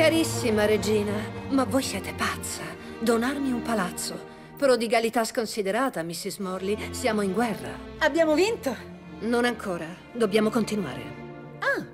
Carissima regina, ma voi siete pazza. Donarmi un palazzo. Prodigalità sconsiderata, Mrs. Morley. Siamo in guerra. Abbiamo vinto? Non ancora. Dobbiamo continuare. Ah!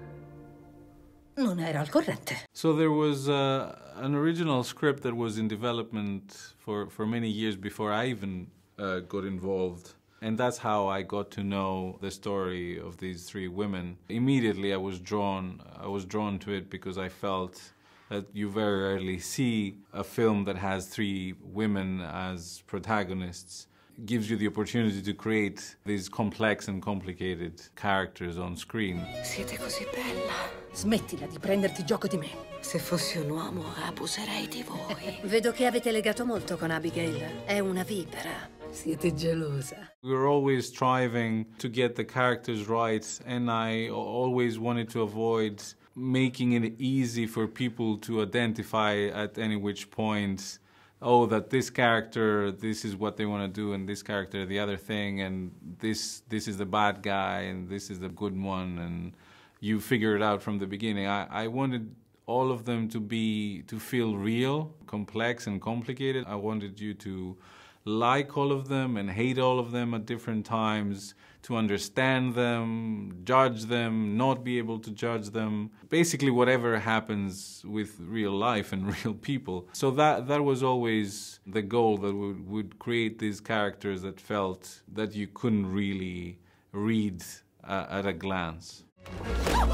Non ero al corrente. So there was uh, an original script that was in development for, for many years before I even uh, got involved. And that's how I got to know the story of these three women. Immediately I was drawn, I was drawn to it because I felt that you very rarely see a film that has three women as protagonists gives you the opportunity to create these complex and complicated characters on screen. Siete così bella. Smettila di prenderti gioco di me. Se fossi un uomo, abuserei di voi. Vedo che avete legato molto con Abigail. È una vipera. Siete gelosa. We are always striving to get the characters right, and I always wanted to avoid making it easy for people to identify at any which point oh that this character this is what they want to do and this character the other thing and this this is the bad guy and this is the good one and you figure it out from the beginning i, I wanted all of them to be to feel real complex and complicated i wanted you to like all of them and hate all of them at different times, to understand them, judge them, not be able to judge them. Basically whatever happens with real life and real people. So that, that was always the goal that would, would create these characters that felt that you couldn't really read uh, at a glance.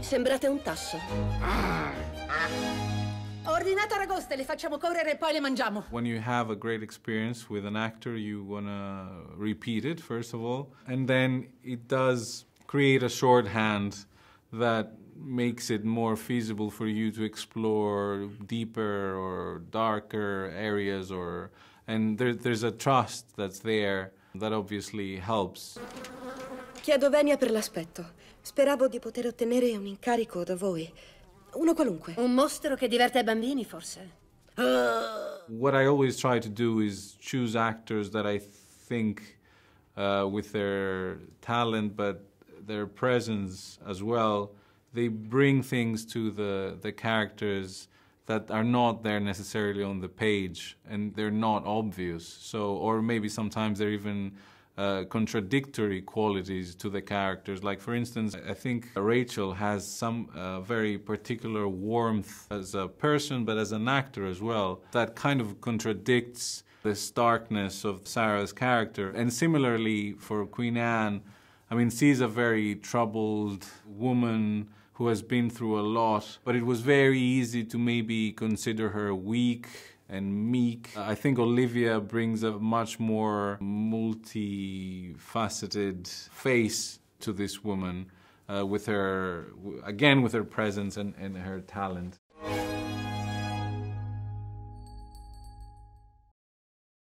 Sembrate un tasso. Ah. in Taragosta le facciamo correre e poi le mangiamo. When you have a great experience with an actor, you wanna repeat it, first of all. And then it does create a shorthand that makes it more feasible for you to explore deeper or darker areas or and there, there's a trust that's there that obviously helps. Chiedo venia per l'aspetto. Speravo di poter ottenere un incarico da voi. Uno qualunque. Un mostro che diverte i bambini, forse. Uh. What I always try to do is choose actors that I think, uh, with their talent but their presence as well, they bring things to the, the characters that are not there necessarily on the page and they're not obvious. So, or maybe sometimes they're even uh, contradictory qualities to the characters. Like, for instance, I think Rachel has some uh, very particular warmth as a person, but as an actor as well, that kind of contradicts the starkness of Sarah's character. And similarly, for Queen Anne, I mean, she's a very troubled woman who has been through a lot, but it was very easy to maybe consider her weak and meek. I think Olivia brings a much more multifaceted face to this woman uh, with her, again, with her presence and, and her talent.